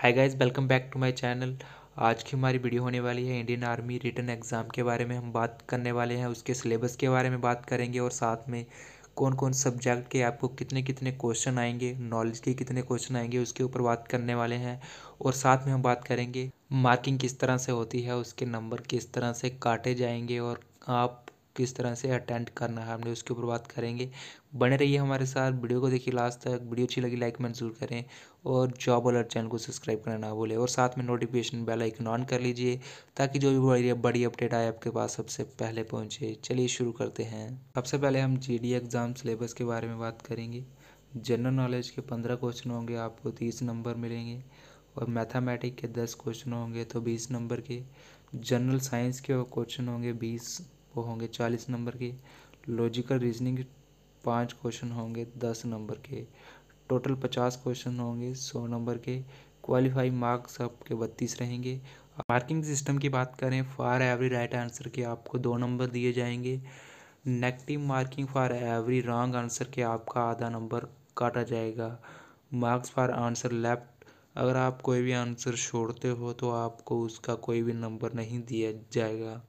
hi guys welcome back to my channel आज की हमारी वीडियो होने वाली है इंडियन आर्मी रिटर्न एग्ज़ाम के बारे में हम बात करने वाले हैं उसके सिलेबस के बारे में बात करेंगे और साथ में कौन कौन सब्जेक्ट के आपको कितने कितने क्वेश्चन आएंगे नॉलेज के कितने क्वेश्चन आएंगे उसके ऊपर बात करने वाले हैं और साथ में हम बात करेंगे मार्किंग किस तरह से होती है उसके नंबर किस तरह से काटे जाएंगे और आप किस तरह से अटेंड करना है हमने उसके ऊपर बात करेंगे बने रहिए हमारे साथ वीडियो को देखिए लास्ट तक वीडियो अच्छी लगी लाइक में जरूर करें और जॉब अलर्ट चैनल को सब्सक्राइब करना ना भूलें और साथ में नोटिफिकेशन बेल आइकन ऑन कर लीजिए ताकि जो भी बड़ी बड़ी अपडेट आए आपके पास सबसे पहले पहुँचे चलिए शुरू करते हैं सबसे पहले हम डी एग्ज़ाम सिलेबस के बारे में बात करेंगे जनरल नॉलेज के पंद्रह क्वेश्चन होंगे आपको तीस नंबर मिलेंगे और मैथामेटिक के दस क्वेश्चन होंगे तो बीस नंबर के जनरल साइंस के क्वेश्चन होंगे बीस वो होंगे चालीस नंबर के लॉजिकल रीजनिंग पाँच क्वेश्चन होंगे दस नंबर के टोटल पचास क्वेश्चन होंगे सौ नंबर के क्वालिफाई मार्क्स आपके बत्तीस रहेंगे मार्किंग सिस्टम की बात करें फॉर एवरी राइट आंसर के आपको दो नंबर दिए जाएंगे negative marking for every wrong answer के आपका आधा नंबर काटा जाएगा मार्क्स फॉर आंसर लेफ्ट अगर आप कोई भी आंसर छोड़ते हो तो आपको उसका कोई भी नंबर नहीं दिया जाएगा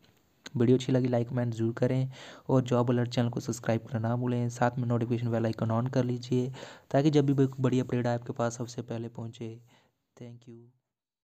वीडियो अच्छी लगी लाइक कमेंट जरूर करें और जॉब अलर्ट चैनल को सब्सक्राइब करना ना भूलें साथ में नोटिफिकेशन बेल आइकन ऑन कर लीजिए ताकि जब भी कोई बड़ी अपडेट आपके पास सबसे पहले पहुंचे थैंक यू